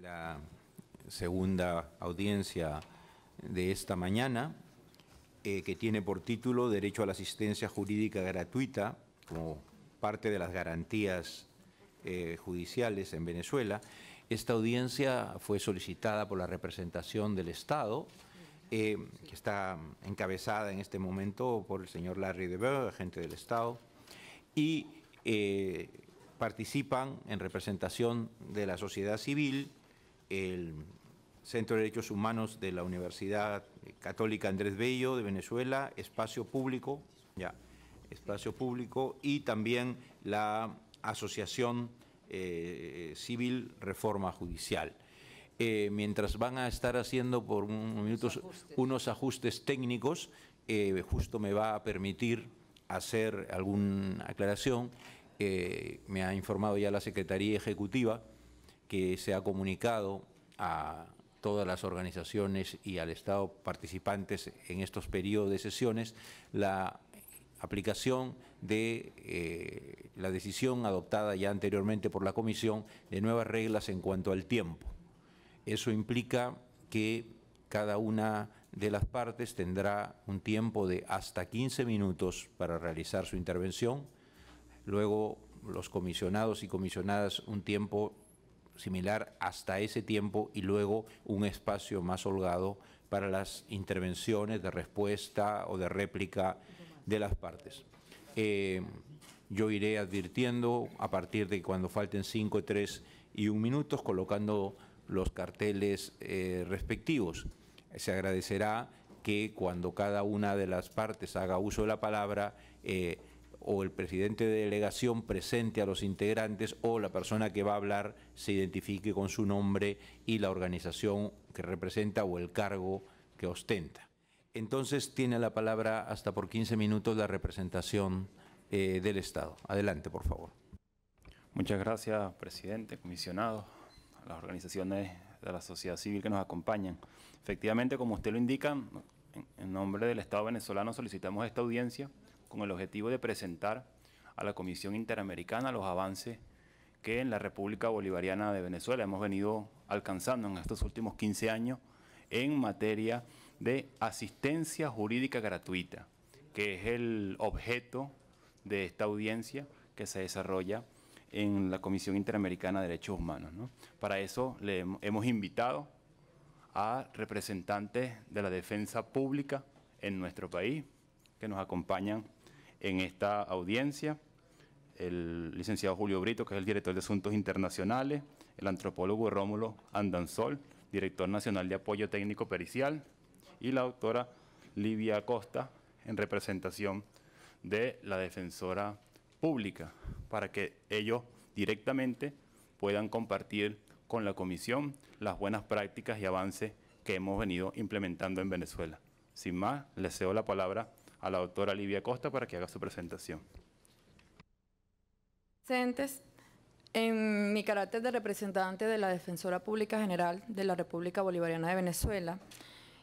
la segunda audiencia de esta mañana, eh, que tiene por título Derecho a la asistencia jurídica gratuita como parte de las garantías eh, judiciales en Venezuela. Esta audiencia fue solicitada por la representación del Estado, eh, que está encabezada en este momento por el señor Larry Deber, agente del Estado, y participan en representación de la sociedad civil el Centro de Derechos Humanos de la Universidad Católica Andrés Bello de Venezuela, Espacio Público, ya, Espacio Público, y también la Asociación eh, Civil Reforma Judicial. Eh, mientras van a estar haciendo por unos minutos unos ajustes técnicos, eh, justo me va a permitir hacer alguna aclaración. me ha informado ya la Secretaría Ejecutiva que se ha comunicado a todas las organizaciones y al Estado participantes en estos periodos de sesiones la aplicación de eh, la decisión adoptada ya anteriormente por la Comisión de nuevas reglas en cuanto al tiempo. Eso implica que cada una de las partes tendrá un tiempo de hasta 15 minutos para realizar su intervención, luego los comisionados y comisionadas un tiempo similar hasta ese tiempo y luego un espacio más holgado para las intervenciones de respuesta o de réplica de las partes. Eh, yo iré advirtiendo a partir de cuando falten 5, 3 y 1 minutos, colocando los carteles eh, respectivos. Se agradecerá que cuando cada una de las partes haga uso de la palabra, eh, o el presidente de delegación presente a los integrantes o la persona que va a hablar se identifique con su nombre y la organización que representa o el cargo que ostenta. Entonces tiene la palabra hasta por 15 minutos la representación eh, del Estado. Adelante, por favor. Muchas gracias, presidente, comisionado, a las organizaciones de la sociedad civil que nos acompañan. Efectivamente, como usted lo indica, en nombre del Estado venezolano solicitamos esta audiencia con el objetivo de presentar a la Comisión Interamericana los avances que en la República Bolivariana de Venezuela hemos venido alcanzando en estos últimos 15 años en materia de asistencia jurídica gratuita, que es el objeto de esta audiencia que se desarrolla en la Comisión Interamericana de Derechos Humanos. Para eso le hemos invitado a representantes de la defensa pública en nuestro país que nos acompañan en esta audiencia el licenciado Julio Brito, que es el director de Asuntos Internacionales, el antropólogo Rómulo Andanzol, director nacional de apoyo técnico pericial, y la doctora Livia Acosta, en representación de la defensora pública, para que ellos directamente puedan compartir con la comisión las buenas prácticas y avances que hemos venido implementando en Venezuela. Sin más, les cedo la palabra a la doctora Livia Costa para que haga su presentación. Presentes, en mi carácter de representante de la Defensora Pública General de la República Bolivariana de Venezuela,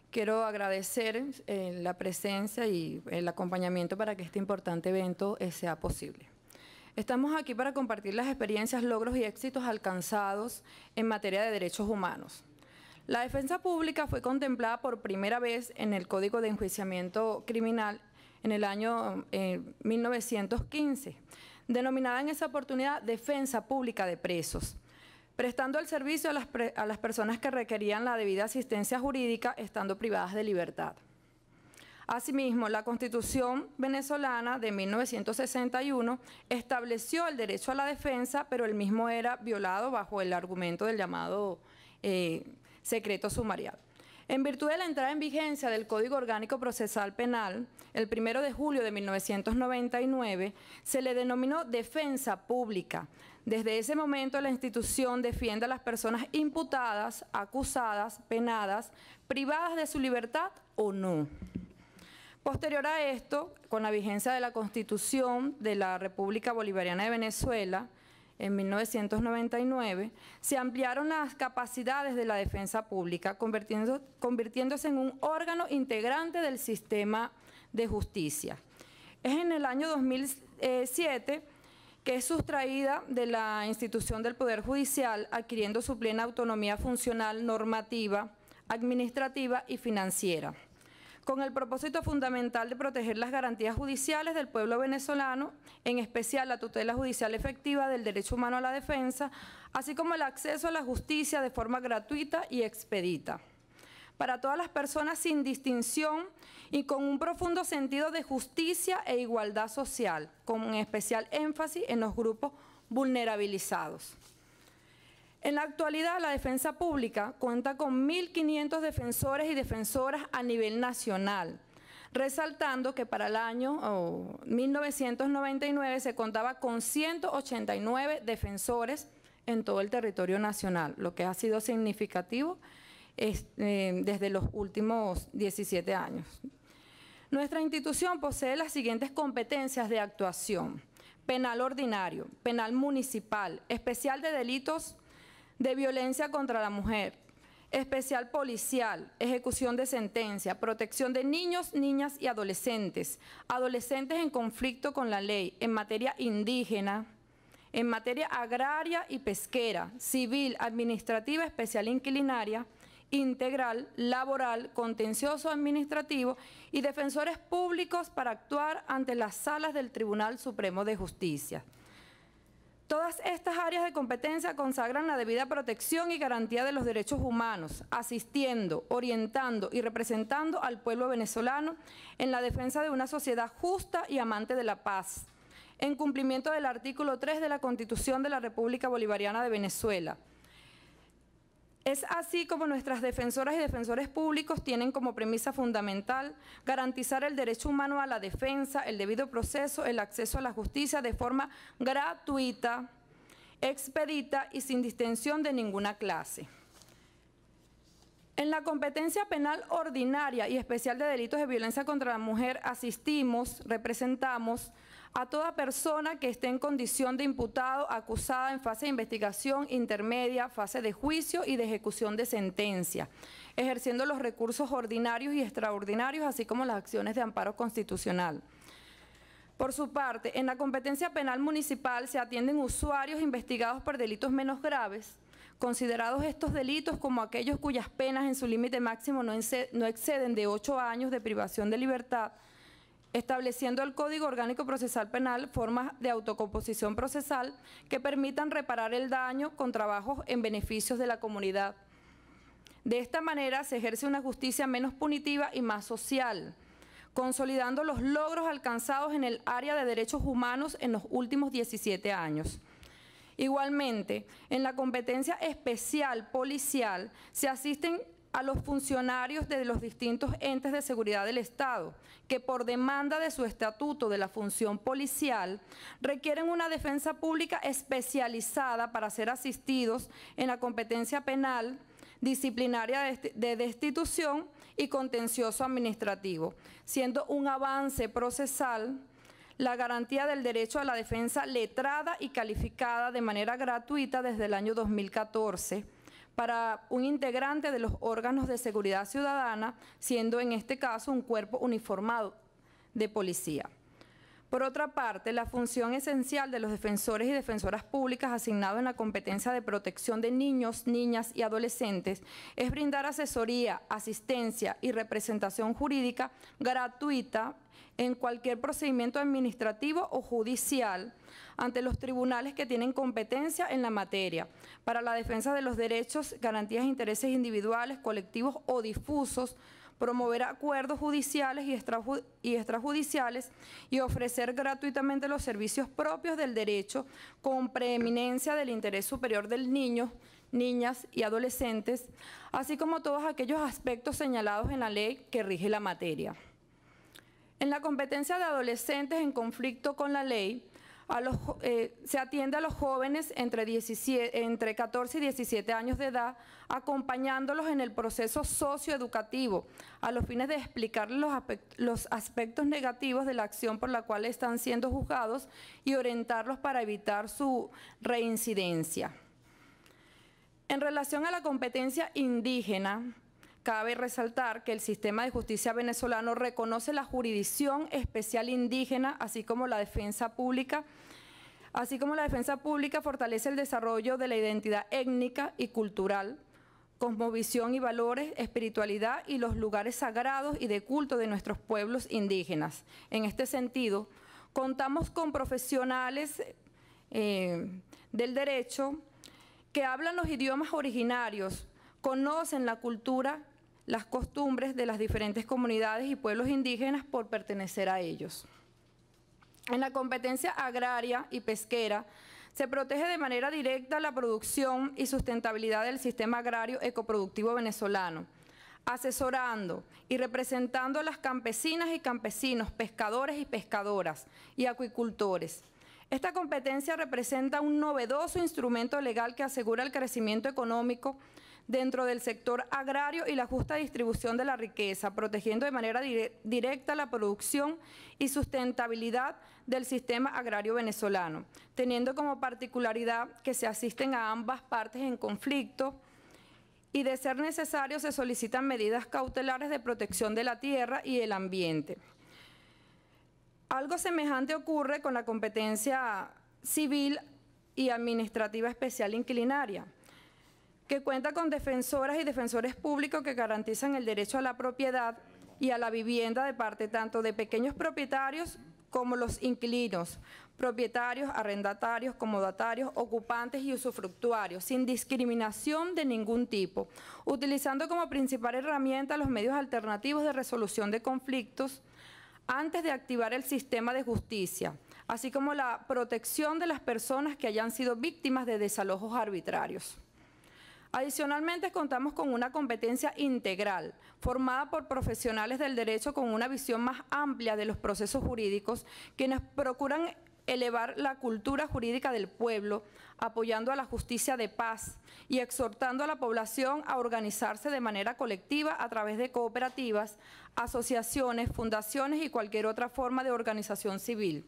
quiero agradecer eh, la presencia y el acompañamiento para que este importante evento eh, sea posible. Estamos aquí para compartir las experiencias, logros y éxitos alcanzados en materia de derechos humanos la defensa pública fue contemplada por primera vez en el Código de Enjuiciamiento Criminal en el año 1915, eh, denominada en esa oportunidad defensa pública de presos prestando el servicio a las, personas que requerían la debida asistencia jurídica estando privadas de libertad. Asimismo, la Constitución venezolana de 1961 estableció el derecho a la defensa, pero el mismo era violado bajo el argumento del llamado eh, secreto sumarial. En virtud de la entrada en vigencia del Código Orgánico Procesal Penal, el 1 de julio de 1999, se le denominó defensa pública. Desde ese momento la institución defiende a las personas imputadas, acusadas, penadas, privadas de su libertad o no. Posterior a esto, con la vigencia de la Constitución de la República Bolivariana de Venezuela, en 1999, se ampliaron las capacidades de la defensa pública, convirtiéndose en un órgano integrante del sistema de justicia. Es en el año 2007 que es sustraída de la institución del Poder Judicial, adquiriendo su plena autonomía funcional, normativa, administrativa y financiera con el propósito fundamental de proteger las garantías judiciales del pueblo venezolano, en especial la tutela judicial efectiva del derecho humano a la defensa, así como el acceso a la justicia de forma gratuita y expedita. Para todas las personas sin distinción y con un profundo sentido de justicia e igualdad social, con especial énfasis en los grupos vulnerabilizados. En la actualidad, la defensa pública cuenta con 1.500 defensores y defensoras a nivel nacional, resaltando que para el año 1999 se contaba con 189 defensores en todo el territorio nacional, lo que ha sido significativo eh, desde los últimos 17 años. Nuestra institución posee las siguientes competencias de actuación. Penal ordinario, penal municipal, especial de delitos de violencia contra la mujer, especial policial, ejecución de sentencia, protección de niños, niñas y adolescentes, adolescentes en conflicto con la ley, en materia indígena, en materia agraria y pesquera, civil, administrativa, especial inquilinaria, integral, laboral, contencioso administrativo y defensores públicos para actuar ante las salas del Tribunal Supremo de Justicia. Todas estas áreas de competencia consagran la debida protección y garantía de los derechos humanos, asistiendo, orientando y representando al pueblo venezolano en la defensa de una sociedad justa y amante de la paz, en cumplimiento del artículo 3 de la Constitución de la República Bolivariana de Venezuela, es así como nuestras defensoras y defensores públicos tienen como premisa fundamental garantizar el derecho humano a la defensa, el debido proceso, el acceso a la justicia de forma gratuita, expedita y sin distensión de ninguna clase. En la competencia penal ordinaria y especial de delitos de violencia contra la mujer asistimos, representamos, a toda persona que esté en condición de imputado, acusada en fase de investigación intermedia, fase de juicio y de ejecución de sentencia, ejerciendo los recursos ordinarios y extraordinarios, así como las acciones de amparo constitucional. Por su parte, en la competencia penal municipal se atienden usuarios investigados por delitos menos graves, considerados estos delitos como aquellos cuyas penas en su límite máximo no, exceden de ocho años de privación de libertad, estableciendo el Código Orgánico Procesal Penal formas de autocomposición procesal que permitan reparar el daño con trabajos en beneficios de la comunidad. De esta manera se ejerce una justicia menos punitiva y más social, consolidando los logros alcanzados en el área de derechos humanos en los últimos 17 años. Igualmente, en la competencia especial policial se asisten a los funcionarios de los distintos entes de seguridad del Estado, que por demanda de su estatuto de la función policial requieren una defensa pública especializada para ser asistidos en la competencia penal, disciplinaria de destitución y contencioso administrativo, siendo un avance procesal la garantía del derecho a la defensa letrada y calificada de manera gratuita desde el año 2014 para un integrante de los órganos de seguridad ciudadana, siendo en este caso un cuerpo uniformado de policía. Por otra parte, la función esencial de los defensores y defensoras públicas asignados en la competencia de protección de niños, niñas y adolescentes es brindar asesoría, asistencia y representación jurídica gratuita en cualquier procedimiento administrativo o judicial ante los tribunales que tienen competencia en la materia para la defensa de los derechos, garantías e intereses individuales, colectivos o difusos promover acuerdos judiciales y extrajudiciales y ofrecer gratuitamente los servicios propios del derecho con preeminencia del interés superior del niño, niñas y adolescentes, así como todos aquellos aspectos señalados en la ley que rige la materia. En la competencia de adolescentes en conflicto con la ley, eh, se atiende a los jóvenes entre, 14 y 17 años de edad, acompañándolos en el proceso socioeducativo, a los fines de explicarles los aspectos negativos de la acción por la cual están siendo juzgados y orientarlos para evitar su reincidencia. En relación a la competencia indígena, cabe resaltar que el sistema de justicia venezolano reconoce la jurisdicción especial indígena, así como la defensa pública, así como la defensa pública fortalece el desarrollo de la identidad étnica y cultural, cosmovisión y valores, espiritualidad y los lugares sagrados y de culto de nuestros pueblos indígenas. En este sentido, contamos con profesionales eh, del derecho que hablan los idiomas originarios, conocen la cultura las costumbres de las diferentes comunidades y pueblos indígenas por pertenecer a ellos. En la competencia agraria y pesquera se protege de manera directa la producción y sustentabilidad del sistema agrario ecoproductivo venezolano, asesorando y representando a las campesinas y campesinos, pescadores y pescadoras y acuicultores. Esta competencia representa un novedoso instrumento legal que asegura el crecimiento económico dentro del sector agrario y la justa distribución de la riqueza, protegiendo de manera directa la producción y sustentabilidad del sistema agrario venezolano, teniendo como particularidad que se asisten a ambas partes en conflicto y de ser necesario se solicitan medidas cautelares de protección de la tierra y el ambiente. Algo semejante ocurre con la competencia civil y administrativa especial inquilinaria, que cuenta con defensoras y defensores públicos que garantizan el derecho a la propiedad y a la vivienda de parte tanto de pequeños propietarios como los inquilinos, propietarios, arrendatarios, comodatarios, ocupantes y usufructuarios, sin discriminación de ningún tipo, utilizando como principal herramienta los medios alternativos de resolución de conflictos antes de activar el sistema de justicia, así como la protección de las personas que hayan sido víctimas de desalojos arbitrarios. Adicionalmente, contamos con una competencia integral, formada por profesionales del derecho con una visión más amplia de los procesos jurídicos, quienes procuran elevar la cultura jurídica del pueblo, apoyando a la justicia de paz y exhortando a la población a organizarse de manera colectiva a través de cooperativas, asociaciones, fundaciones y cualquier otra forma de organización civil,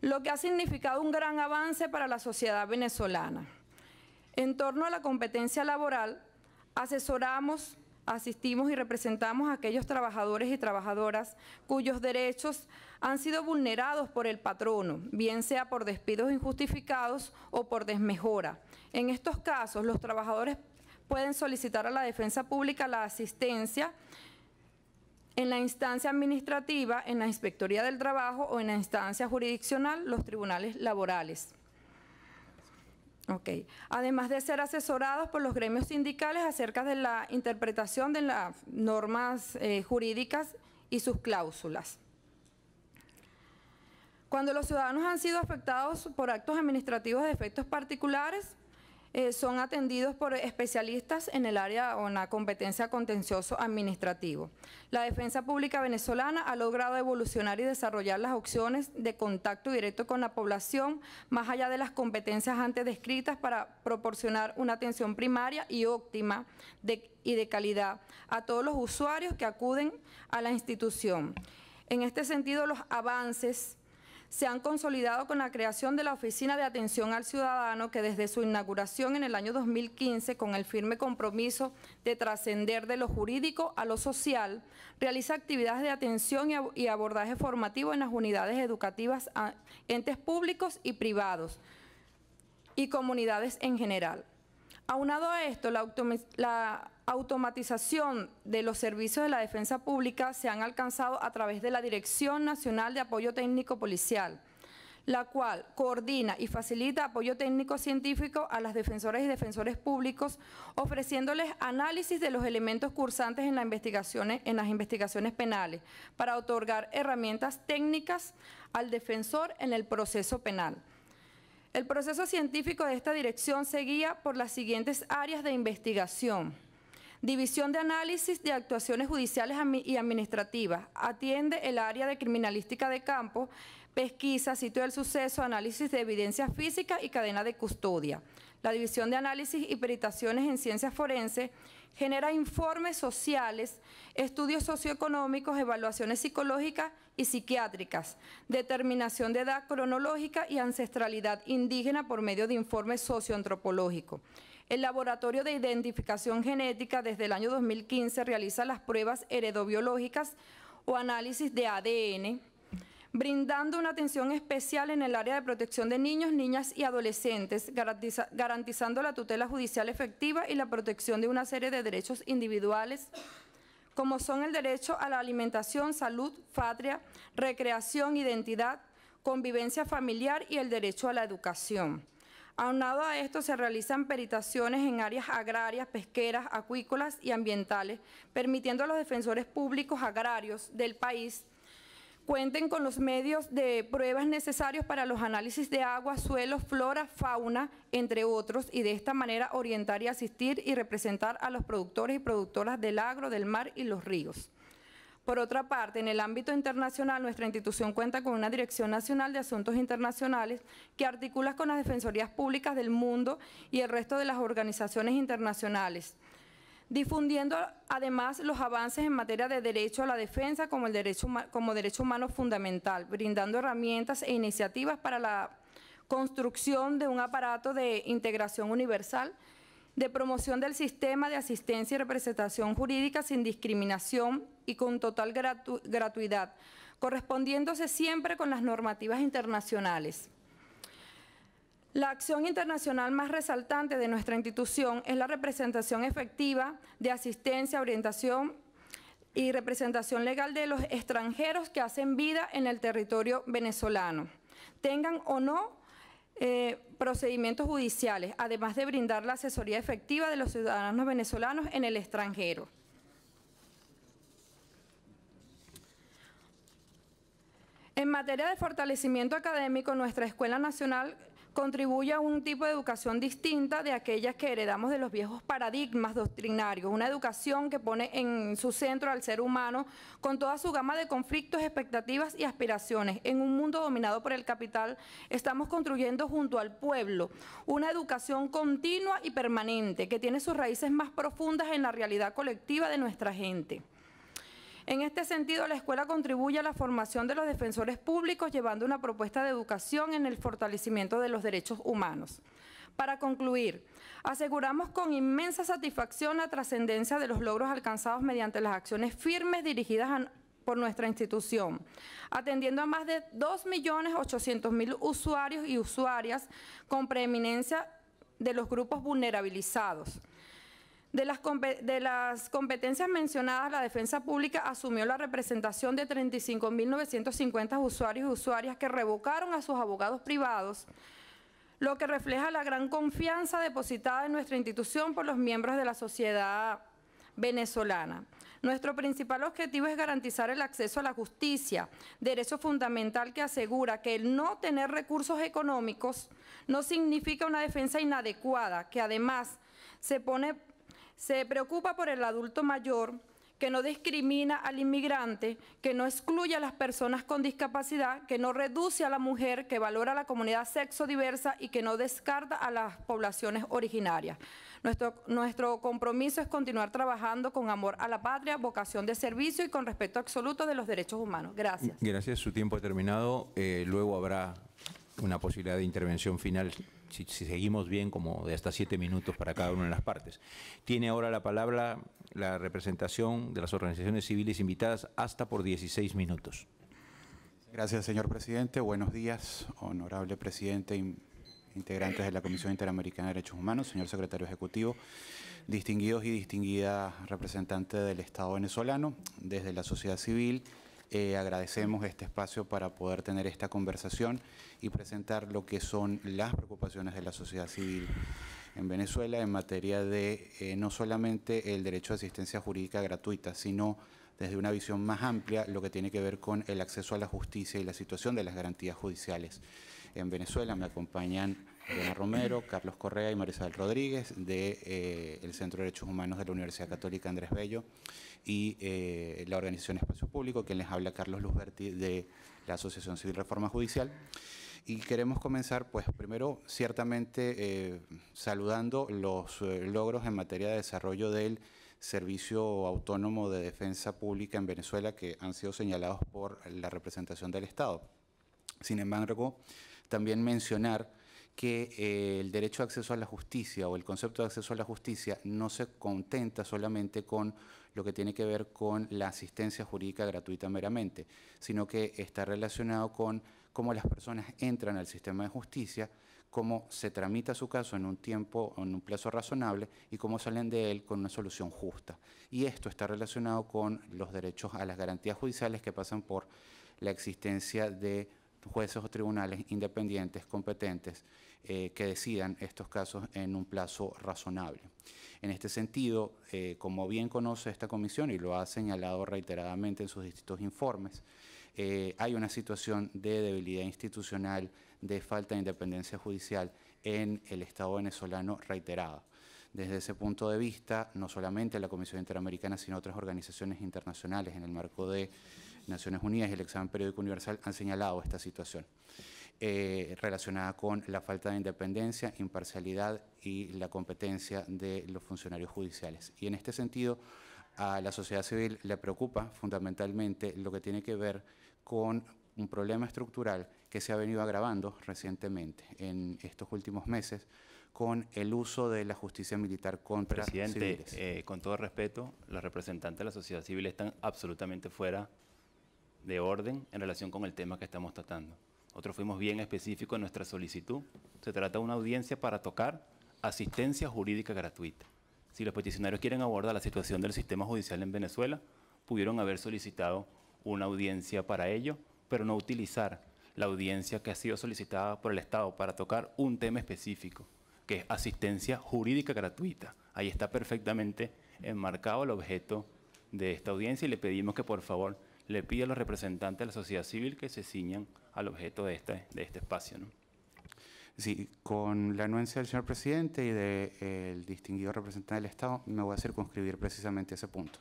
lo que ha significado un gran avance para la sociedad venezolana. En torno a la competencia laboral, asesoramos, asistimos y representamos a aquellos trabajadores y trabajadoras cuyos derechos han sido vulnerados por el patrono, bien sea por despidos injustificados o por desmejora. En estos casos, los trabajadores pueden solicitar a la Defensa Pública la asistencia en la instancia administrativa, en la Inspectoría del Trabajo o en la instancia jurisdiccional, los tribunales laborales. Además de ser asesorados por los gremios sindicales acerca de la interpretación de las normas eh, jurídicas y sus cláusulas. Cuando los ciudadanos han sido afectados por actos administrativos de efectos particulares, eh, son atendidos por especialistas en el área o en la competencia contencioso administrativo. La defensa pública venezolana ha logrado evolucionar y desarrollar las opciones de contacto directo con la población, más allá de las competencias antes descritas, para proporcionar una atención primaria y óptima y de calidad a todos los usuarios que acuden a la institución. En este sentido, los avances se han consolidado con la creación de la Oficina de Atención al Ciudadano que desde su inauguración en el año 2015, con el firme compromiso de trascender de lo jurídico a lo social, realiza actividades de atención y abordaje formativo en las unidades educativas, entes públicos y privados y comunidades en general. Aunado a esto, la, automatización de los servicios de la defensa pública se han alcanzado a través de la Dirección Nacional de Apoyo Técnico Policial, la cual coordina y facilita apoyo técnico científico a las defensoras y defensores públicos, ofreciéndoles análisis de los elementos cursantes en, la en las investigaciones penales, para otorgar herramientas técnicas al defensor en el proceso penal. El proceso científico de esta dirección se guía por las siguientes áreas de investigación. División de análisis de actuaciones judiciales y administrativas. Atiende el área de criminalística de campo, pesquisa, sitio del suceso, análisis de evidencia física y cadena de custodia. La División de Análisis y Peritaciones en Ciencias Forenses genera informes sociales, estudios socioeconómicos, evaluaciones psicológicas y psiquiátricas, determinación de edad cronológica y ancestralidad indígena por medio de informes socioantropológicos. El Laboratorio de Identificación Genética desde el año 2015 realiza las pruebas heredobiológicas o análisis de ADN, brindando una atención especial en el área de protección de niños, niñas y adolescentes, garantizando la tutela judicial efectiva y la protección de una serie de derechos individuales como son el derecho a la alimentación, salud, patria, recreación, identidad, convivencia familiar y el derecho a la educación. Aunado a esto, se realizan peritaciones en áreas agrarias, pesqueras, acuícolas y ambientales, permitiendo a los defensores públicos agrarios del país Cuenten con los medios de pruebas necesarios para los análisis de agua, suelos, flora, fauna, entre otros, y de esta manera orientar y asistir y representar a los productores y productoras del agro, del mar y los ríos. Por otra parte, en el ámbito internacional, nuestra institución cuenta con una Dirección Nacional de Asuntos Internacionales que articula con las Defensorías Públicas del mundo y el resto de las organizaciones internacionales difundiendo además los avances en materia de derecho a la defensa como, derecho, como derecho humano fundamental, brindando herramientas e iniciativas para la construcción de un aparato de integración universal, de promoción del sistema de asistencia y representación jurídica sin discriminación y con total gratuidad, correspondiéndose siempre con las normativas internacionales. La acción internacional más resaltante de nuestra institución es la representación efectiva de asistencia, orientación y representación legal de los extranjeros que hacen vida en el territorio venezolano, tengan o no eh, procedimientos judiciales, además de brindar la asesoría efectiva de los ciudadanos venezolanos en el extranjero. En materia de fortalecimiento académico, nuestra Escuela Nacional contribuye a un tipo de educación distinta de aquellas que heredamos de los viejos paradigmas doctrinarios, una educación que pone en su centro al ser humano con toda su gama de conflictos, expectativas y aspiraciones. En un mundo dominado por el capital, estamos construyendo junto al pueblo una educación continua y permanente que tiene sus raíces más profundas en la realidad colectiva de nuestra gente. En este sentido, la escuela contribuye a la formación de los defensores públicos llevando una propuesta de educación en el fortalecimiento de los derechos humanos. Para concluir, aseguramos con inmensa satisfacción la trascendencia de los logros alcanzados mediante las acciones firmes dirigidas por nuestra institución, atendiendo a más de 2.800.000 usuarios y usuarias con preeminencia de los grupos vulnerabilizados de las, competencias mencionadas, la Defensa Pública asumió la representación de 35.950 usuarios y usuarias que revocaron a sus abogados privados, lo que refleja la gran confianza depositada en nuestra institución por los miembros de la sociedad venezolana. Nuestro principal objetivo es garantizar el acceso a la justicia, derecho fundamental que asegura que el no tener recursos económicos no significa una defensa inadecuada, que además se pone se preocupa por el adulto mayor, que no discrimina al inmigrante, que no excluye a las personas con discapacidad, que no reduce a la mujer, que valora la comunidad sexo diversa y que no descarta a las poblaciones originarias. Nuestro, nuestro compromiso es continuar trabajando con amor a la patria, vocación de servicio y con respeto absoluto de los derechos humanos. Gracias. Gracias, su tiempo ha terminado. Eh, luego habrá una posibilidad de intervención final, si, seguimos bien, como de hasta siete minutos para cada una de las partes. Tiene ahora la palabra la representación de las organizaciones civiles invitadas hasta por 16 minutos. Gracias, señor presidente. Buenos días, honorable presidente, integrantes de la Comisión Interamericana de Derechos Humanos, señor secretario ejecutivo, distinguidos y distinguidas representante del Estado venezolano, desde la sociedad civil, eh, agradecemos este espacio para poder tener esta conversación y presentar lo que son las preocupaciones de la sociedad civil en Venezuela en materia de eh, no solamente el derecho a asistencia jurídica gratuita, sino desde una visión más amplia lo que tiene que ver con el acceso a la justicia y la situación de las garantías judiciales en Venezuela. Me acompañan Diana Romero, Carlos Correa y Marisabel Rodríguez del de, eh, el Centro de Derechos Humanos de la Universidad Católica Andrés Bello y eh, la Organización Espacio Público, quien les habla Carlos Luzberti de la Asociación Civil Reforma Judicial. Y queremos comenzar, pues primero, ciertamente eh, saludando los logros en materia de desarrollo del Servicio Autónomo de Defensa Pública en Venezuela que han sido señalados por la representación del Estado. Sin embargo, también mencionar que eh, el derecho de acceso a la justicia o el concepto de acceso a la justicia no se contenta solamente con lo que tiene que ver con la asistencia jurídica gratuita meramente, sino que está relacionado con cómo las personas entran al sistema de justicia, cómo se tramita su caso en un tiempo, o en un plazo razonable y cómo salen de él con una solución justa. Y esto está relacionado con los derechos a las garantías judiciales que pasan por la existencia de jueces o tribunales independientes, competentes, eh, que decidan estos casos en un plazo razonable. En este sentido, eh, como bien conoce esta comisión y lo ha señalado reiteradamente en sus distintos informes, eh, hay una situación de debilidad institucional, de falta de independencia judicial en el Estado venezolano reiterada. Desde ese punto de vista, no solamente la Comisión Interamericana, sino otras organizaciones internacionales en el marco de Naciones Unidas y el examen periódico universal han señalado esta situación eh, relacionada con la falta de independencia, imparcialidad y la competencia de los funcionarios judiciales. Y en este sentido, a la sociedad civil le preocupa fundamentalmente lo que tiene que ver con un problema estructural que se ha venido agravando recientemente en estos últimos meses con el uso de la justicia militar contra Presidente, Eh, con todo respeto, los representantes de la sociedad civil están absolutamente fuera de orden en relación con el tema que estamos tratando. Otro fuimos bien específicos en nuestra solicitud. Se trata de una audiencia para tocar asistencia jurídica gratuita. Si los peticionarios quieren abordar la situación del sistema judicial en Venezuela, pudieron haber solicitado una audiencia para ello, pero no utilizar la audiencia que ha sido solicitada por el Estado para tocar un tema específico, que es asistencia jurídica gratuita. Ahí está perfectamente enmarcado el objeto de esta audiencia y le pedimos que por favor le pide a los representantes de la sociedad civil que se ciñan al objeto de este, de este espacio. ¿no? Sí, con la anuencia del señor presidente y del distinguido representante del Estado, me voy a circunscribir precisamente a ese punto.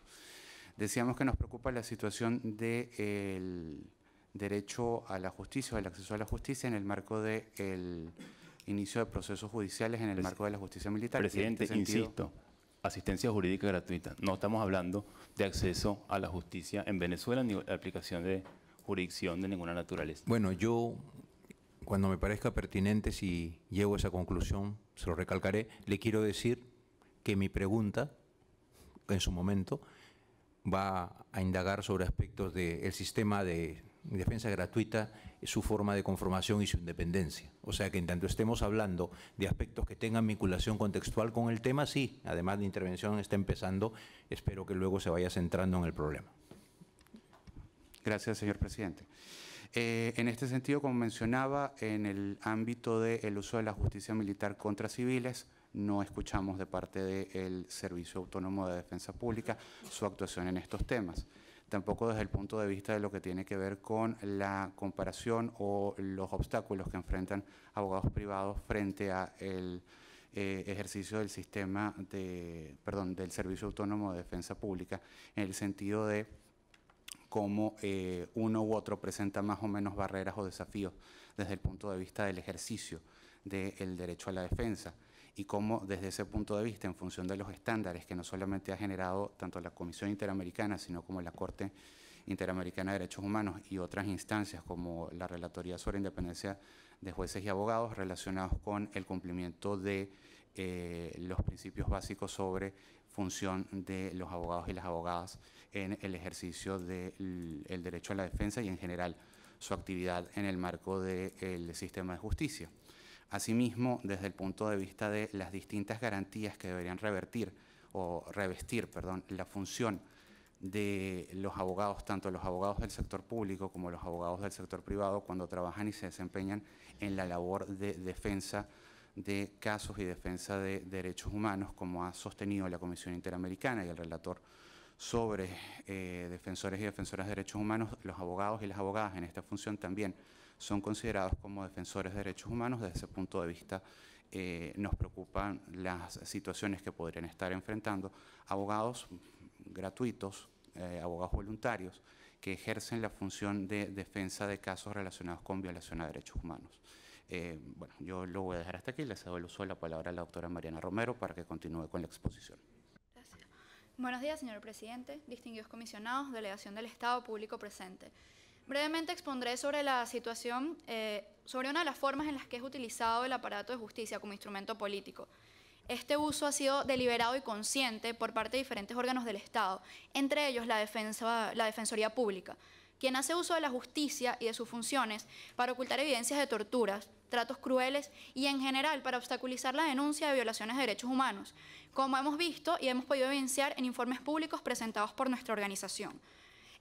Decíamos que nos preocupa la situación del derecho a la justicia o el acceso a la justicia en el marco del inicio de procesos judiciales en el marco de la justicia militar. Este presidente, insisto, asistencia jurídica gratuita. No estamos hablando de acceso a la justicia en Venezuela ni de aplicación de jurisdicción de ninguna naturaleza. Bueno, yo cuando me parezca pertinente, si llego a esa conclusión, se lo recalcaré, le quiero decir que mi pregunta, en su momento, va a indagar sobre aspectos del sistema de defensa gratuita es su forma de conformación y su independencia. O sea que en tanto estemos hablando de aspectos que tengan vinculación contextual con el tema, sí, además de intervención está empezando, espero que luego se vaya centrando en el problema. Gracias, señor presidente. Eh, en este sentido, como mencionaba, en el ámbito del uso de la justicia militar contra civiles, no escuchamos de parte del Servicio Autónomo de Defensa Pública su actuación en estos temas tampoco desde el punto de vista de lo que tiene que ver con la comparación o los obstáculos que enfrentan abogados privados frente al eh, ejercicio del sistema de, perdón, del Servicio Autónomo de Defensa Pública, en el sentido de cómo eh, uno u otro presenta más o menos barreras o desafíos desde el punto de vista del ejercicio del derecho a la defensa y cómo desde ese punto de vista, en función de los estándares que no solamente ha generado tanto la Comisión Interamericana, sino como la Corte Interamericana de Derechos Humanos y otras instancias como la Relatoría sobre Independencia de Jueces y Abogados relacionados con el cumplimiento de eh, los principios básicos sobre función de los abogados y las abogadas en el ejercicio del derecho a la defensa y en general su actividad en el marco del sistema de justicia. Asimismo, desde el punto de vista de las distintas garantías que deberían revertir o revestir, perdón, la función de los abogados, tanto los abogados del sector público como los abogados del sector privado, cuando trabajan y se desempeñan en la labor de defensa de casos y defensa de derechos humanos, como ha sostenido la Comisión Interamericana y el relator sobre eh, defensores y defensoras de derechos humanos, los abogados y las abogadas en esta función también son considerados como defensores de derechos humanos. Desde ese punto de vista eh, nos preocupan las situaciones que podrían estar enfrentando abogados gratuitos, eh, abogados voluntarios, que ejercen la función de defensa de casos relacionados con violación a derechos humanos. Eh, bueno, yo lo voy a dejar hasta aquí. Le cedo el uso de la palabra a la doctora Mariana Romero para que continúe con la exposición. Buenos días, señor presidente, distinguidos comisionados, delegación del Estado Público presente. Brevemente expondré sobre la situación, eh, sobre una de las formas en las que es utilizado el aparato de justicia como instrumento político. Este uso ha sido deliberado y consciente por parte de diferentes órganos del Estado, entre ellos la Defensoría Pública, quien hace uso de la justicia y de sus funciones para ocultar evidencias de torturas, tratos crueles y en general para obstaculizar la denuncia de violaciones de derechos humanos, como hemos visto y hemos podido evidenciar en informes públicos presentados por nuestra organización.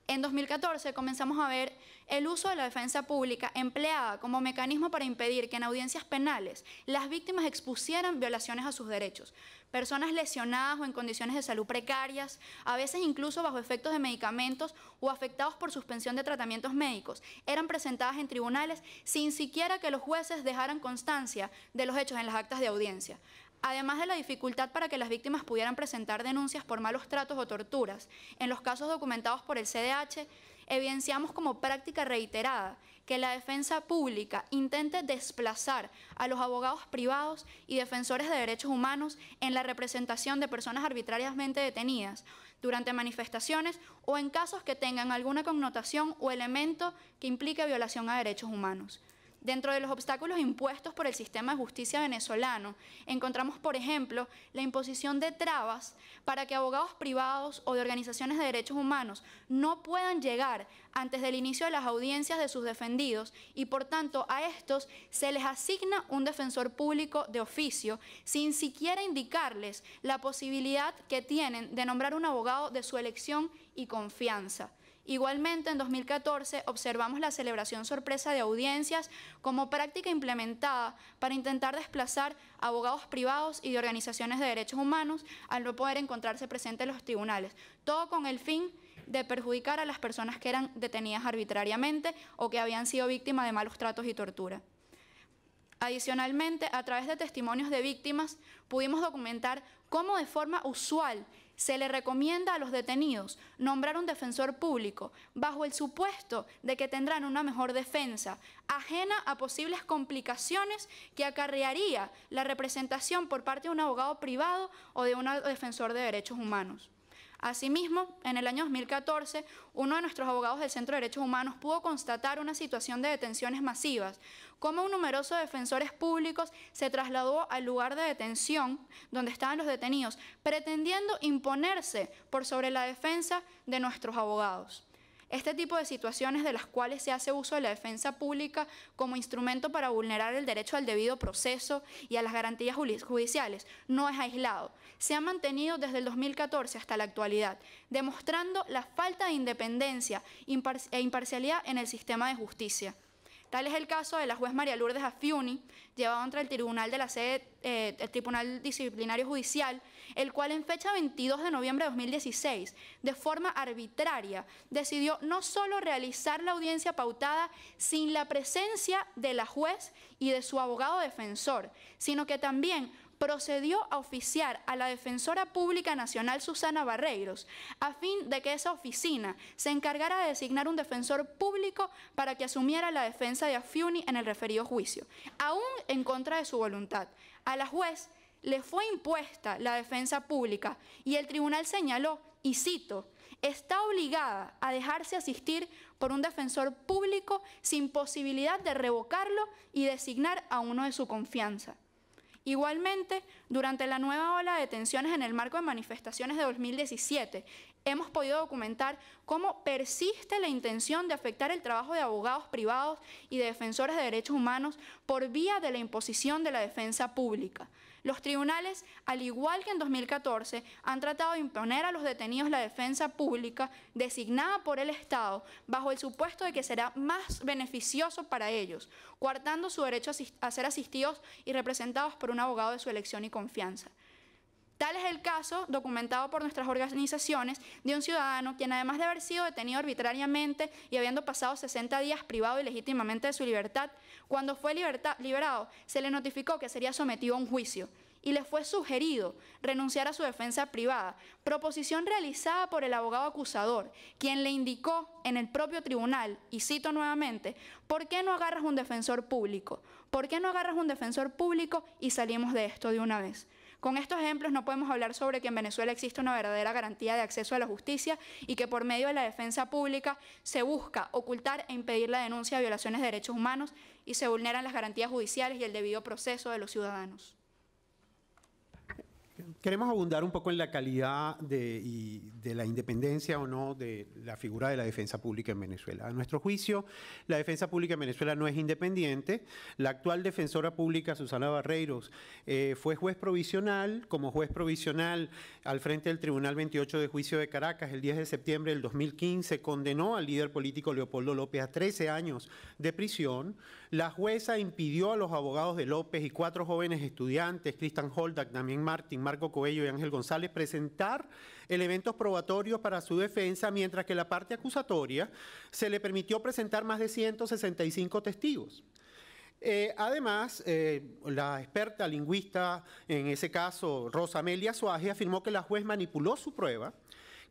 En 2014 comenzamos a ver el uso de la defensa pública empleada como mecanismo para impedir que en audiencias penales las víctimas expusieran violaciones a sus derechos. Personas lesionadas o en condiciones de salud precarias, a veces incluso bajo efectos de medicamentos o afectados por suspensión de tratamientos médicos, eran presentadas en tribunales sin siquiera que los jueces dejaran constancia de los hechos en las actas de audiencia además de la dificultad para que las víctimas pudieran presentar denuncias por malos tratos o torturas. En los casos documentados por el CDH, evidenciamos como práctica reiterada que la defensa pública intente desplazar a los abogados privados y defensores de derechos humanos en la representación de personas arbitrariamente detenidas durante manifestaciones o en casos que tengan alguna connotación o elemento que implique violación a derechos humanos. Dentro de los obstáculos impuestos por el sistema de justicia venezolano, encontramos, por ejemplo, la imposición de trabas para que abogados privados o de organizaciones de derechos humanos no puedan llegar antes del inicio de las audiencias de sus defendidos y, por tanto, a estos se les asigna un defensor público de oficio sin siquiera indicarles la posibilidad que tienen de nombrar un abogado de su elección y confianza. Igualmente, en 2014 observamos la celebración sorpresa de audiencias como práctica implementada para intentar desplazar abogados privados y de organizaciones de derechos humanos al no poder encontrarse presentes en los tribunales, todo con el fin de perjudicar a las personas que eran detenidas arbitrariamente o que habían sido víctimas de malos tratos y tortura. Adicionalmente, a través de testimonios de víctimas, pudimos documentar cómo de forma usual se le recomienda a los detenidos nombrar un defensor público bajo el supuesto de que tendrán una mejor defensa, ajena a posibles complicaciones que acarrearía la representación por parte de un abogado privado o de un defensor de derechos humanos. Asimismo, en el año 2014, uno de nuestros abogados del Centro de Derechos Humanos pudo constatar una situación de detenciones masivas, como un numeroso de defensores públicos se trasladó al lugar de detención donde estaban los detenidos, pretendiendo imponerse por sobre la defensa de nuestros abogados. Este tipo de situaciones de las cuales se hace uso de la defensa pública como instrumento para vulnerar el derecho al debido proceso y a las garantías judiciales no es aislado. Se ha mantenido desde el 2014 hasta la actualidad, demostrando la falta de independencia e imparcialidad en el sistema de justicia. Tal es el caso de la juez María Lourdes Afiuni, llevada contra el tribunal de la sede, eh, el Tribunal Disciplinario Judicial, el cual en fecha 22 de noviembre de 2016, de forma arbitraria, decidió no solo realizar la audiencia pautada sin la presencia de la juez y de su abogado defensor, sino que también procedió a oficiar a la Defensora Pública Nacional Susana Barreiros, a fin de que esa oficina se encargara de designar un defensor público para que asumiera la defensa de Afiuni en el referido juicio, aún en contra de su voluntad. A la juez le fue impuesta la defensa pública y el tribunal señaló, y cito, está obligada a dejarse asistir por un defensor público sin posibilidad de revocarlo y designar a uno de su confianza. Igualmente, durante la nueva ola de tensiones en el marco de manifestaciones de 2017, hemos podido documentar cómo persiste la intención de afectar el trabajo de abogados privados y de defensores de derechos humanos por vía de la imposición de la defensa pública. Los tribunales, al igual que en 2014, han tratado de imponer a los detenidos la defensa pública designada por el Estado bajo el supuesto de que será más beneficioso para ellos, coartando su derecho a ser asistidos y representados por un abogado de su elección y confianza. Tal es el caso, documentado por nuestras organizaciones, de un ciudadano quien además de haber sido detenido arbitrariamente y habiendo pasado 60 días privado ilegítimamente de su libertad, cuando fue liberado se le notificó que sería sometido a un juicio y le fue sugerido renunciar a su defensa privada, proposición realizada por el abogado acusador, quien le indicó en el propio tribunal, y cito nuevamente, ¿por qué no agarras un defensor público? ¿Por qué no agarras un defensor público y salimos de esto de una vez? Con estos ejemplos no podemos hablar sobre que en Venezuela existe una verdadera garantía de acceso a la justicia y que por medio de la defensa pública se busca ocultar e impedir la denuncia de violaciones de derechos humanos y se vulneran las garantías judiciales y el debido proceso de los ciudadanos. Queremos abundar un poco en la calidad de, y de, la independencia o no de la figura de la defensa pública en Venezuela. A nuestro juicio, la defensa pública en Venezuela no es independiente. La actual defensora pública, Susana Barreiros, eh, fue juez provisional. Como juez provisional al frente del Tribunal 28 de Juicio de Caracas, el 10 de septiembre del 2015, condenó al líder político Leopoldo López a 13 años de prisión. La jueza impidió a los abogados de López y cuatro jóvenes estudiantes, Cristian Holdak, también Martín, Marco Coello y Ángel González, presentar elementos probatorios para su defensa, mientras que la parte acusatoria se le permitió presentar más de 165 testigos. Eh, además, eh, la experta lingüista, en ese caso Rosa Amelia Suárez, afirmó que la juez manipuló su prueba,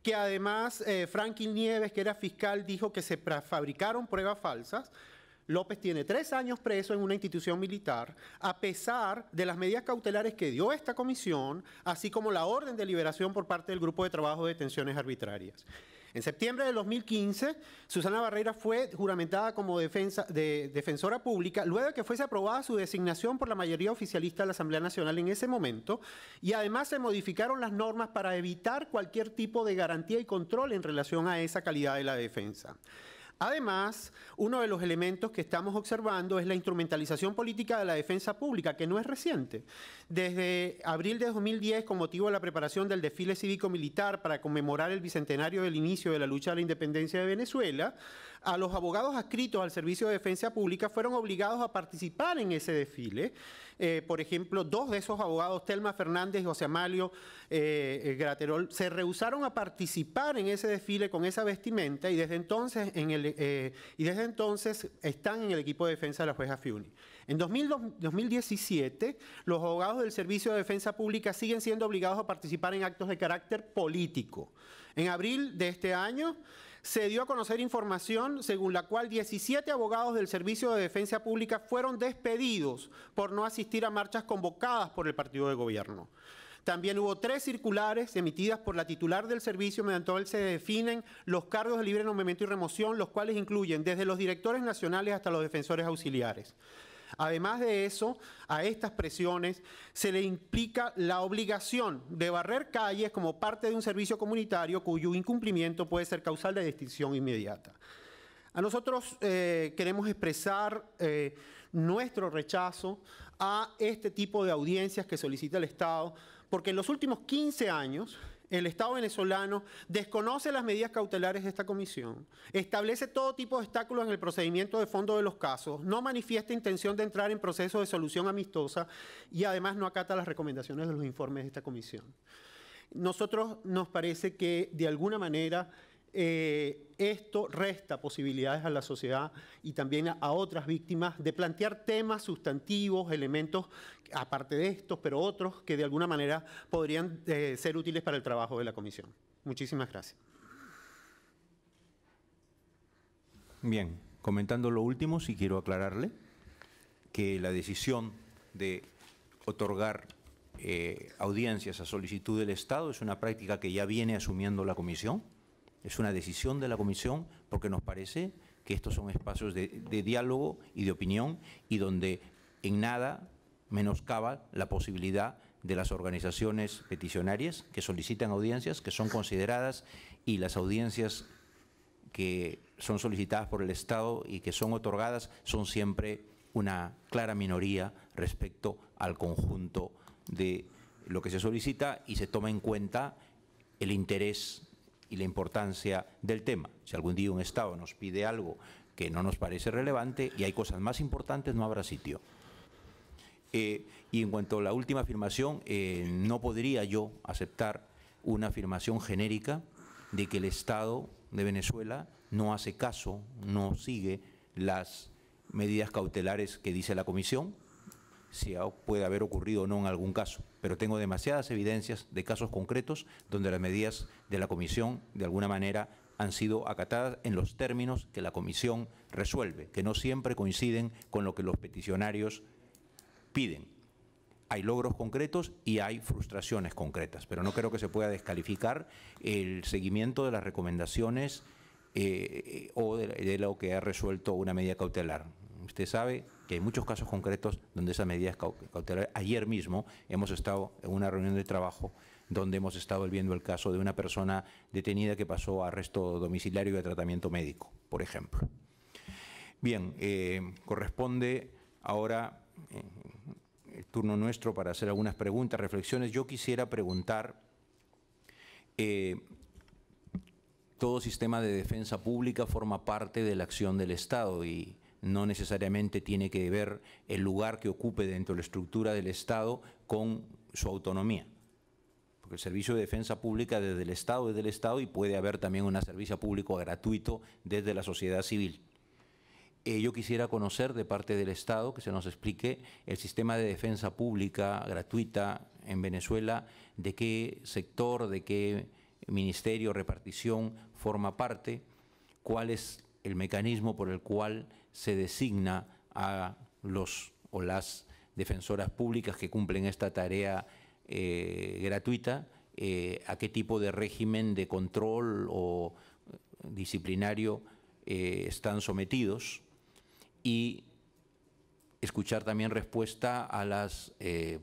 que además eh, Franklin Nieves, que era fiscal, dijo que se fabricaron pruebas falsas López tiene tres años preso en una institución militar, a pesar de las medidas cautelares que dio esta comisión, así como la orden de liberación por parte del Grupo de Trabajo de Detenciones Arbitrarias. En septiembre de 2015, Susana Barrera fue juramentada como defensora pública luego de que fuese aprobada su designación por la mayoría oficialista de la Asamblea Nacional en ese momento y además se modificaron las normas para evitar cualquier tipo de garantía y control en relación a esa calidad de la defensa. Además, uno de los elementos que estamos observando es la instrumentalización política de la defensa pública, que no es reciente. Desde abril de 2010, con motivo de la preparación del desfile cívico-militar para conmemorar el bicentenario del inicio de la lucha de la independencia de Venezuela, a los abogados adscritos al Servicio de Defensa Pública fueron obligados a participar en ese desfile. Eh, por ejemplo, dos de esos abogados, Telma Fernández y José Amalio eh, eh, Graterol, se rehusaron a participar en ese desfile con esa vestimenta y desde entonces, están en el equipo de defensa de la jueza Fiuni. En 2017, los abogados del Servicio de Defensa Pública siguen siendo obligados a participar en actos de carácter político. En abril de este año, se dio a conocer información según la cual 17 abogados del Servicio de Defensa Pública fueron despedidos por no asistir a marchas convocadas por el partido de gobierno. También hubo tres circulares emitidas por la titular del servicio, mediante el se definen los cargos de libre nombramiento y remoción, los cuales incluyen desde los directores nacionales hasta los defensores auxiliares. Además de eso, a estas presiones se le implica la obligación de barrer calles como parte de un servicio comunitario cuyo incumplimiento puede ser causal de extinción inmediata. A nosotros eh, queremos expresar eh, nuestro rechazo a este tipo de audiencias que solicita el Estado, porque en los últimos 15 años el Estado venezolano desconoce las medidas cautelares de esta comisión, establece todo tipo de obstáculos en el procedimiento de fondo de los casos, no manifiesta intención de entrar en proceso de solución amistosa y además no acata las recomendaciones de los informes de esta comisión. Nosotros nos parece que de alguna manera eh, esto resta posibilidades a la sociedad y también a, otras víctimas de plantear temas sustantivos, elementos, aparte de estos, pero otros que de alguna manera podrían eh, ser útiles para el trabajo de la comisión. Muchísimas gracias. Bien, comentando lo último, si quiero aclararle que la decisión de otorgar eh, audiencias a solicitud del Estado es una práctica que ya viene asumiendo la comisión es una decisión de la Comisión porque nos parece que estos son espacios de, diálogo y de opinión y donde en nada menoscaba la posibilidad de las organizaciones peticionarias que solicitan audiencias, que son consideradas y las audiencias que son solicitadas por el Estado y que son otorgadas son siempre una clara minoría respecto al conjunto de lo que se solicita y se toma en cuenta el interés y la importancia del tema. Si algún día un Estado nos pide algo que no nos parece relevante y hay cosas más importantes, no habrá sitio. Eh, y en cuanto a la última afirmación, eh, no podría yo aceptar una afirmación genérica de que el Estado de Venezuela no hace caso, no sigue las medidas cautelares que dice la Comisión si puede haber ocurrido o no en algún caso, pero tengo demasiadas evidencias de casos concretos donde las medidas de la comisión de alguna manera han sido acatadas en los términos que la comisión resuelve, que no siempre coinciden con lo que los peticionarios piden. Hay logros concretos y hay frustraciones concretas, pero no creo que se pueda descalificar el seguimiento de las recomendaciones eh, o de lo que ha resuelto una medida cautelar. Usted sabe hay muchos casos concretos donde esa medida es Ayer mismo hemos estado en una reunión de trabajo donde hemos estado viendo el caso de una persona detenida que pasó a arresto domiciliario y de tratamiento médico, por ejemplo. Bien, eh, corresponde ahora eh, el turno nuestro para hacer algunas preguntas, reflexiones. Yo quisiera preguntar, eh, todo sistema de defensa pública forma parte de la acción del Estado y no necesariamente tiene que ver el lugar que ocupe dentro de la estructura del Estado con su autonomía. Porque el servicio de defensa pública desde el Estado es del Estado y puede haber también un servicio público gratuito desde la sociedad civil. Eh, yo quisiera conocer de parte del Estado que se nos explique el sistema de defensa pública gratuita en Venezuela, de qué sector, de qué ministerio, repartición forma parte, cuál es el mecanismo por el cual se designa a los o las defensoras públicas que cumplen esta tarea eh, gratuita, eh, a qué tipo de régimen de control o eh, disciplinario están sometidos y escuchar también respuesta a los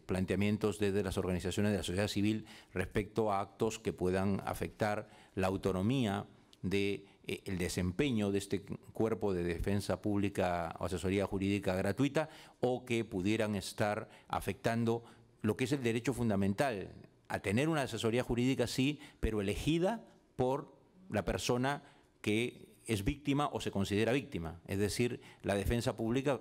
planteamientos desde las organizaciones de la sociedad civil respecto a actos que puedan afectar la autonomía de eh, el desempeño de este cuerpo de defensa pública o asesoría jurídica gratuita o que pudieran estar afectando lo que es el derecho fundamental a tener una asesoría jurídica, sí, pero elegida por la persona que es víctima o se considera víctima. Es decir, la defensa pública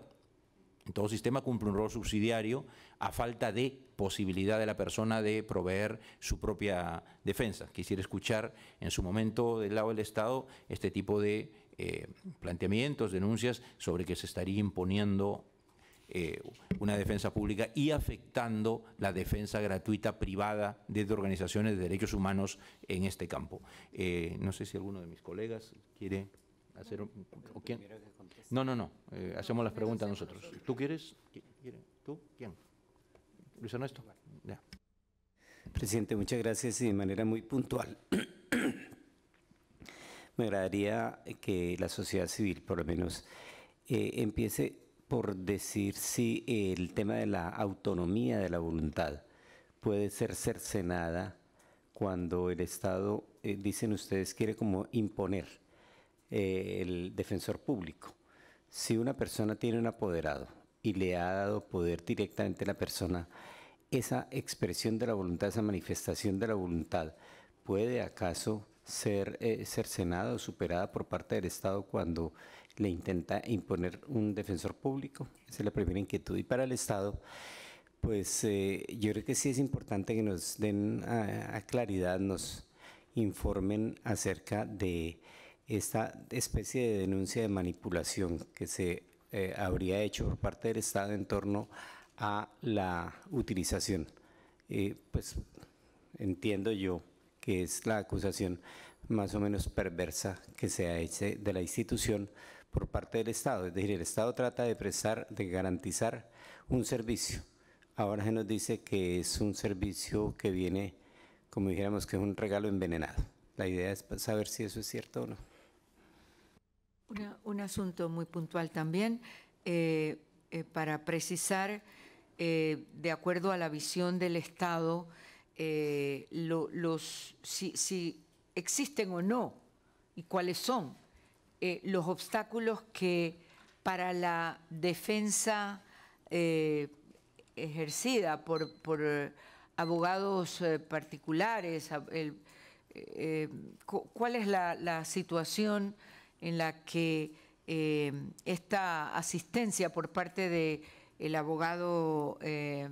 en todo sistema cumple un rol subsidiario a falta de posibilidad de la persona de proveer su propia defensa. Quisiera escuchar en su momento del lado del Estado este tipo de eh, planteamientos, denuncias sobre que se estaría imponiendo eh, una defensa pública y afectando la defensa gratuita privada desde organizaciones de derechos humanos en este campo. Eh, no sé si alguno de mis colegas quiere hacer... No, no, no. hacemos las preguntas nosotros. ¿Tú quieres? ¿Tú? ¿Quién? Luis Presidente, muchas gracias y de manera muy puntual. Me agradaría que la sociedad civil, por lo menos, eh, empiece por decir si el tema de la autonomía de la voluntad puede ser cercenada cuando el Estado, eh, dicen ustedes, quiere como imponer eh, el defensor público. Si una persona tiene un apoderado y le ha dado poder directamente a la persona, esa expresión de la voluntad, esa manifestación de la voluntad, ¿puede acaso ser eh, cercenada o superada por parte del Estado cuando le intenta imponer un defensor público? Esa es la primera inquietud. Y para el Estado, pues eh, yo creo que sí es importante que nos den a, a claridad, nos informen acerca de esta especie de denuncia de manipulación que se eh, habría hecho por parte del Estado en torno a la utilización. Eh, pues entiendo yo que es la acusación más o menos perversa que se ha hecho de la institución por parte del Estado. Es decir, el Estado trata de prestar, de garantizar un servicio. Ahora se nos dice que es un servicio que viene, como dijéramos, que es un regalo envenenado. La idea es saber si eso es cierto o no un asunto muy puntual también, eh, eh, para precisar, eh, de acuerdo a la visión del Estado, los, si, existen o no y cuáles son los obstáculos que para la defensa ejercida por, por abogados particulares, ¿cuál es la situación? en la que eh, esta asistencia por parte del el abogado eh,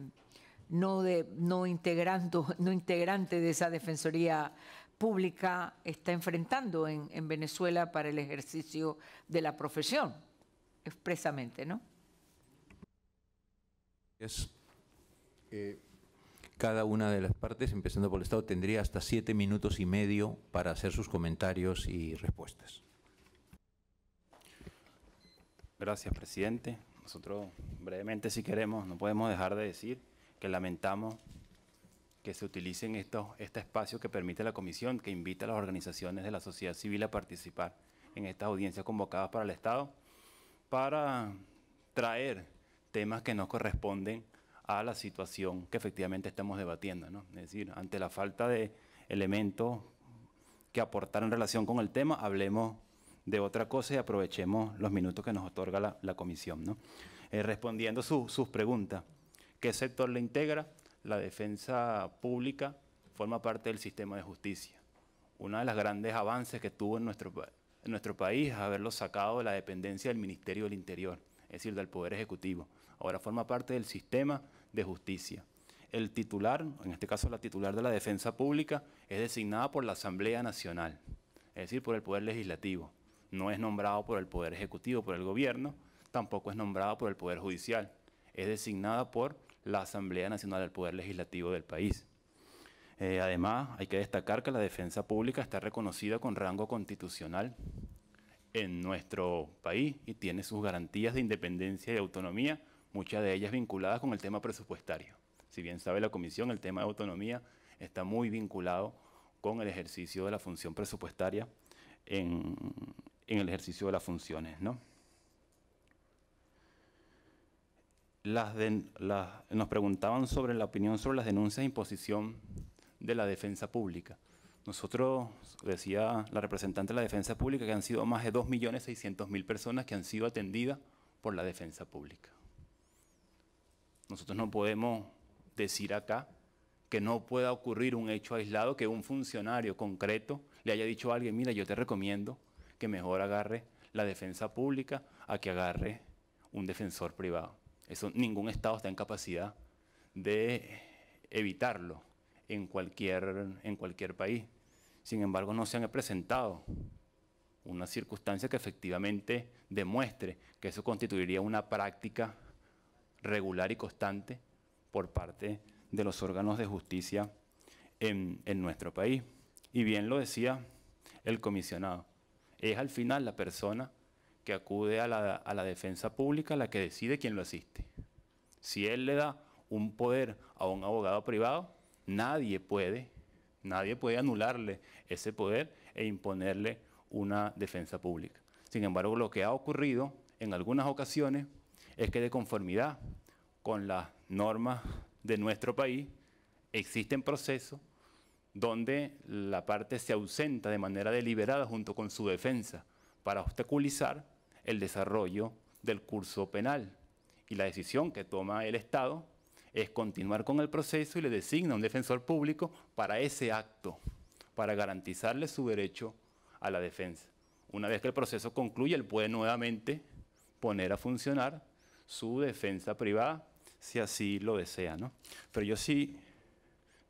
no, de, no, no integrante de esa Defensoría Pública está enfrentando en, Venezuela para el ejercicio de la profesión, expresamente, ¿no? Eh, cada una de las partes, empezando por el Estado, tendría hasta siete minutos y medio para hacer sus comentarios y respuestas. Gracias, presidente. Nosotros brevemente, si queremos, no podemos dejar de decir que lamentamos que se utilicen estos, este espacio que permite la comisión, que invita a las organizaciones de la sociedad civil a participar en estas audiencias convocadas para el Estado, para traer temas que no corresponden a la situación que efectivamente estamos debatiendo. ¿no? Es decir, ante la falta de elementos que aportar en relación con el tema, hablemos de otra cosa y aprovechemos los minutos que nos otorga la, comisión. ¿no? Eh, respondiendo sus preguntas, ¿qué sector le integra? La defensa pública forma parte del sistema de justicia. Uno de los grandes avances que tuvo en nuestro, en nuestro país es haberlo sacado de la dependencia del Ministerio del Interior, es decir, del Poder Ejecutivo. Ahora forma parte del sistema de justicia el titular, en este caso la titular de la defensa pública, es designada por la Asamblea Nacional, es decir, por el Poder Legislativo. No es nombrado por el Poder Ejecutivo, por el gobierno, tampoco es nombrado por el Poder Judicial. Es designada por la Asamblea Nacional del Poder Legislativo del país. Eh, además, hay que destacar que la defensa pública está reconocida con rango constitucional en nuestro país y tiene sus garantías de independencia y autonomía, muchas de ellas vinculadas con el tema presupuestario. Si bien sabe la Comisión, el tema de autonomía está muy vinculado con el ejercicio de la función presupuestaria en, en el ejercicio de las funciones. ¿no? nos preguntaban sobre la opinión sobre las denuncias de imposición de la defensa pública. Nosotros, decía la representante de la defensa pública, que han sido más de 2.600.000 personas que han sido atendidas por la defensa pública. Nosotros no podemos decir acá que no pueda ocurrir un hecho aislado que un funcionario concreto le haya dicho a alguien, mira, yo te recomiendo mejor agarre la defensa pública a que agarre un defensor privado. Eso ningún Estado está en capacidad de evitarlo en cualquier, en cualquier país. Sin embargo, no se han presentado una circunstancia que efectivamente demuestre que eso constituiría una práctica regular y constante por parte de los órganos de justicia en nuestro país. Y bien lo decía el comisionado, es al final la persona que acude a la, defensa pública la que decide quién lo asiste. Si él le da un poder a un abogado privado, nadie puede, nadie puede anularle ese poder e imponerle una defensa pública. Sin embargo, lo que ha ocurrido en algunas ocasiones es que de conformidad con las normas de nuestro país, existen procesos donde la parte se ausenta de manera deliberada junto con su defensa para obstaculizar el desarrollo del curso penal. Y la decisión que toma el Estado es continuar con el proceso y le designa un defensor público para ese acto, para garantizarle su derecho a la defensa. Una vez que el proceso concluye, él puede nuevamente poner a funcionar su defensa privada, si así lo desea. ¿no? Pero yo sí,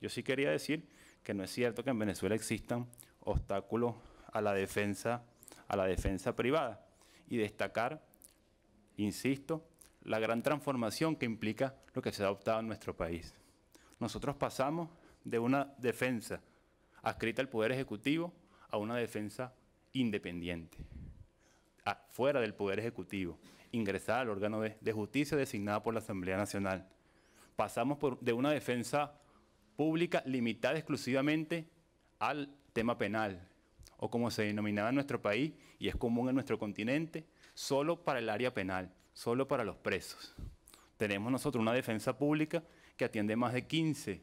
yo sí quería decir que no es cierto que en Venezuela existan obstáculos a la defensa, a la defensa privada y destacar, insisto, la gran transformación que implica lo que se ha adoptado en nuestro país. Nosotros pasamos de una defensa adscrita al Poder Ejecutivo a una defensa independiente, fuera del Poder Ejecutivo, ingresada al órgano de, justicia designada por la Asamblea Nacional. Pasamos de una defensa pública limitada exclusivamente al tema penal, o como se denominaba en nuestro país y es común en nuestro continente, solo para el área penal, solo para los presos. Tenemos nosotros una defensa pública que atiende más de 15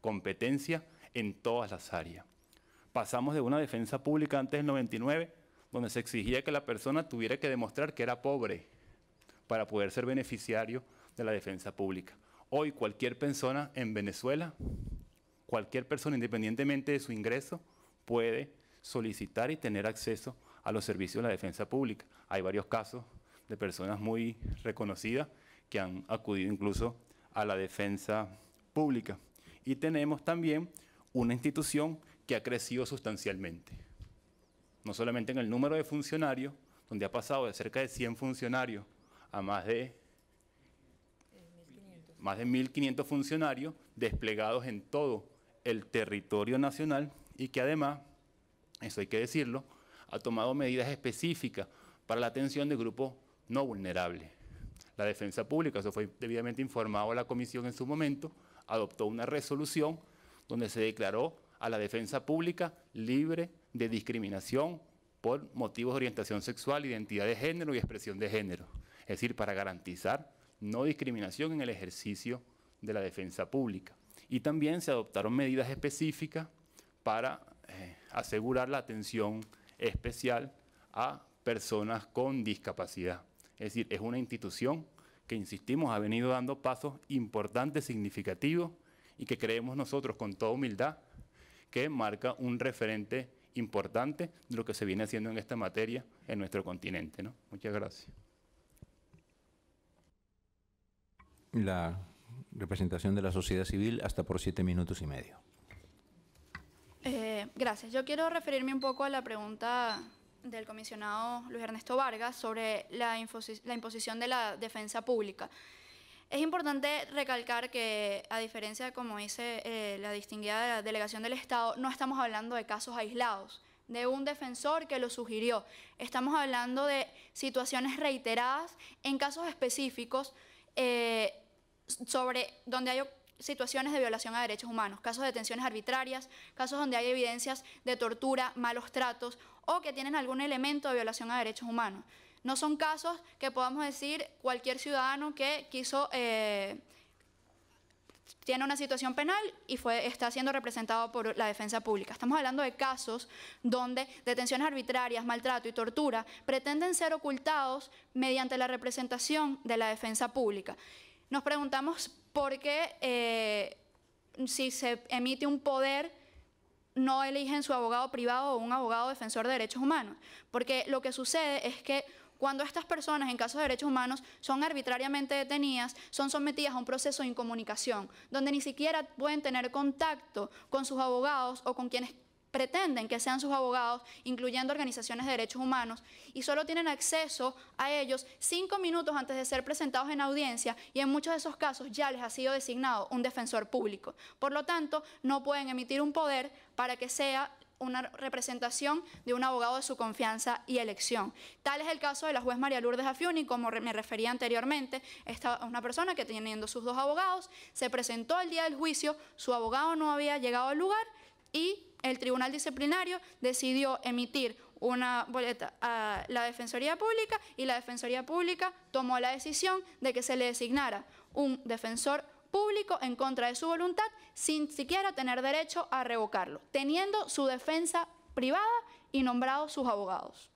competencias en todas las áreas. Pasamos de una defensa pública antes del 99, donde se exigía que la persona tuviera que demostrar que era pobre para poder ser beneficiario de la defensa pública. Hoy cualquier persona en Venezuela, cualquier persona independientemente de su ingreso, puede solicitar y tener acceso a los servicios de la defensa pública. Hay varios casos de personas muy reconocidas que han acudido incluso a la defensa pública. Y tenemos también una institución que ha crecido sustancialmente, no solamente en el número de funcionarios, donde ha pasado de cerca de 100 funcionarios a más de más de 1.500 funcionarios desplegados en todo el territorio nacional y que además, eso hay que decirlo, ha tomado medidas específicas para la atención de grupos no vulnerables. La defensa pública, eso fue debidamente informado a la comisión en su momento, adoptó una resolución donde se declaró a la defensa pública libre de discriminación por motivos de orientación sexual, identidad de género y expresión de género. Es decir, para garantizar no discriminación en el ejercicio de la defensa pública. Y también se adoptaron medidas específicas para eh, asegurar la atención especial a personas con discapacidad. Es decir, es una institución que, insistimos, ha venido dando pasos importantes, significativos, y que creemos nosotros con toda humildad que marca un referente importante de lo que se viene haciendo en esta materia en nuestro continente. ¿no? Muchas gracias. la representación de la sociedad civil hasta por siete minutos y medio. Eh, gracias. Yo quiero referirme un poco a la pregunta del comisionado Luis Ernesto Vargas sobre la, imposición de la defensa pública. Es importante recalcar que, a diferencia de como dice eh, la distinguida delegación del Estado, no estamos hablando de casos aislados, de un defensor que lo sugirió. Estamos hablando de situaciones reiteradas en casos específicos eh, sobre donde hay situaciones de violación a derechos humanos, casos de detenciones arbitrarias, casos donde hay evidencias de tortura, malos tratos o que tienen algún elemento de violación a derechos humanos. No son casos que podamos decir cualquier ciudadano que quiso eh, tiene una situación penal y está siendo representado por la defensa pública. Estamos hablando de casos donde detenciones arbitrarias, maltrato y tortura pretenden ser ocultados mediante la representación de la defensa pública. Nos preguntamos por qué eh, si se emite un poder no eligen su abogado privado o un abogado defensor de derechos humanos, porque lo que sucede es que cuando estas personas en casos de derechos humanos son arbitrariamente detenidas, son sometidas a un proceso de incomunicación, donde ni siquiera pueden tener contacto con sus abogados o con quienes pretenden que sean sus abogados, incluyendo organizaciones de derechos humanos, y solo tienen acceso a ellos cinco minutos antes de ser presentados en audiencia y en muchos de esos casos ya les ha sido designado un defensor público. Por lo tanto, no pueden emitir un poder para que sea una representación de un abogado de su confianza y elección. Tal es el caso de la juez María Lourdes Afiuni, como me refería anteriormente, esta es una persona que teniendo sus dos abogados, se presentó el día del juicio, su abogado no había llegado al lugar y el tribunal disciplinario decidió emitir una boleta a la Defensoría Pública y la Defensoría Pública tomó la decisión de que se le designara un defensor público en contra de su voluntad sin siquiera tener derecho a revocarlo, teniendo su defensa privada y nombrados sus abogados.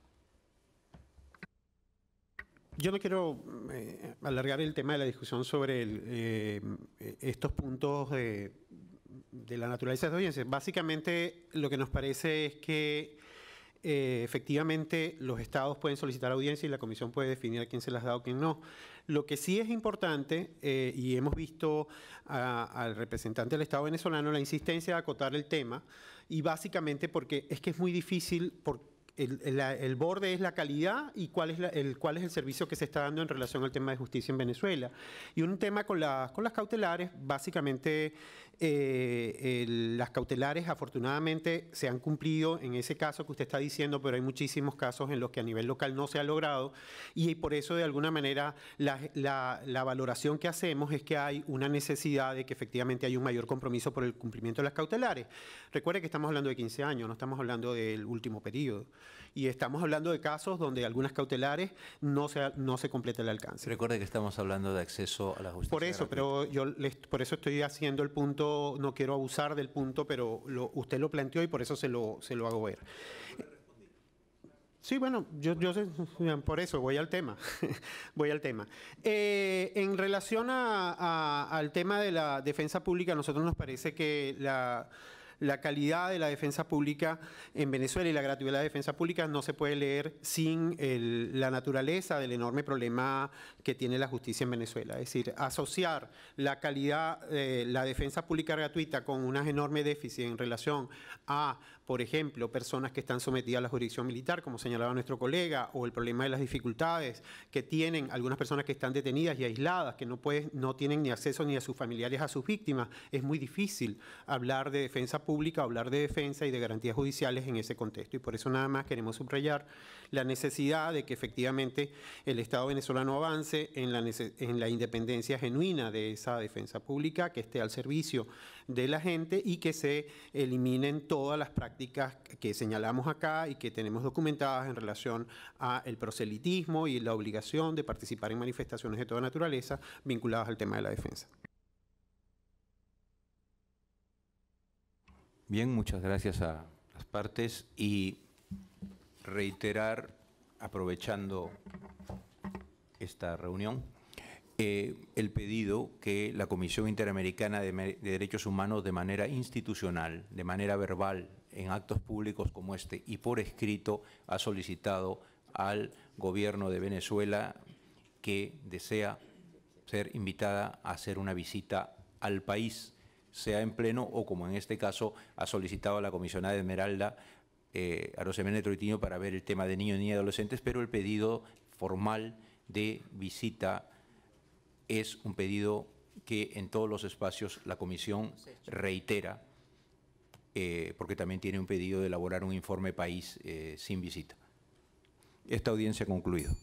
Yo no quiero eh, alargar el tema de la discusión sobre eh, estos puntos de la naturaleza de la audiencia. Básicamente lo que nos parece es que eh, efectivamente los estados pueden solicitar audiencia y la comisión puede definir a quién se las da o quién no. Lo que sí es importante, eh, y hemos visto al representante del Estado venezolano la insistencia de acotar el tema, y básicamente porque es que es muy difícil, porque el, borde es la calidad y cuál es, el, cuál es el servicio que se está dando en relación al tema de justicia en Venezuela. Y un tema con, con las cautelares, básicamente eh, las cautelares afortunadamente se han cumplido en ese caso que usted está diciendo, pero hay muchísimos casos en los que a nivel local no se ha logrado y, por eso de alguna manera la, valoración que hacemos es que hay una necesidad de que efectivamente hay un mayor compromiso por el cumplimiento de las cautelares. Recuerde que estamos hablando de 15 años, no estamos hablando del último periodo y estamos hablando de casos donde algunas cautelares no se, no se completa el alcance. Recuerde que estamos hablando de acceso a la justicia. Por eso, pero yo por eso estoy haciendo el punto no quiero abusar del punto, pero usted lo planteó y por eso se lo, se lo hago ver. Sí, bueno, yo, sé, por eso voy al tema, voy al tema. Eh, en relación al tema de la defensa pública, a nosotros nos parece que la, la calidad de la defensa pública en Venezuela y la gratuidad de la defensa pública no se puede leer sin la naturaleza del enorme problema que tiene la justicia en Venezuela. Es decir, asociar la calidad, de la defensa pública gratuita con un enorme déficit en relación a por ejemplo, personas que están sometidas a la jurisdicción militar, como señalaba nuestro colega, o el problema de las dificultades que tienen algunas personas que están detenidas y aisladas, que no, pueden, no tienen ni acceso ni a sus familiares, a sus víctimas. Es muy difícil hablar de defensa pública, hablar de defensa y de garantías judiciales en ese contexto. Y por eso nada más queremos subrayar la necesidad de que efectivamente el Estado venezolano avance en la, independencia genuina de esa defensa pública, que esté al servicio de la gente y que se eliminen todas las prácticas que señalamos acá y que tenemos documentadas en relación al proselitismo y la obligación de participar en manifestaciones de toda naturaleza vinculadas al tema de la defensa. Bien, muchas gracias a las partes y reiterar, aprovechando esta reunión, eh, el pedido que la Comisión Interamericana de, de, Derechos Humanos de manera institucional, de manera verbal, en actos públicos como este y por escrito ha solicitado al gobierno de Venezuela que desea ser invitada a hacer una visita al país, sea en pleno o como en este caso ha solicitado a la comisionada Esmeralda eh, de troitino, para ver el tema de niños, y niñas adolescentes, pero el pedido formal de visita es un pedido que en todos los espacios la comisión reitera, eh, porque también tiene un pedido de elaborar un informe país eh, sin visita. Esta audiencia ha concluido.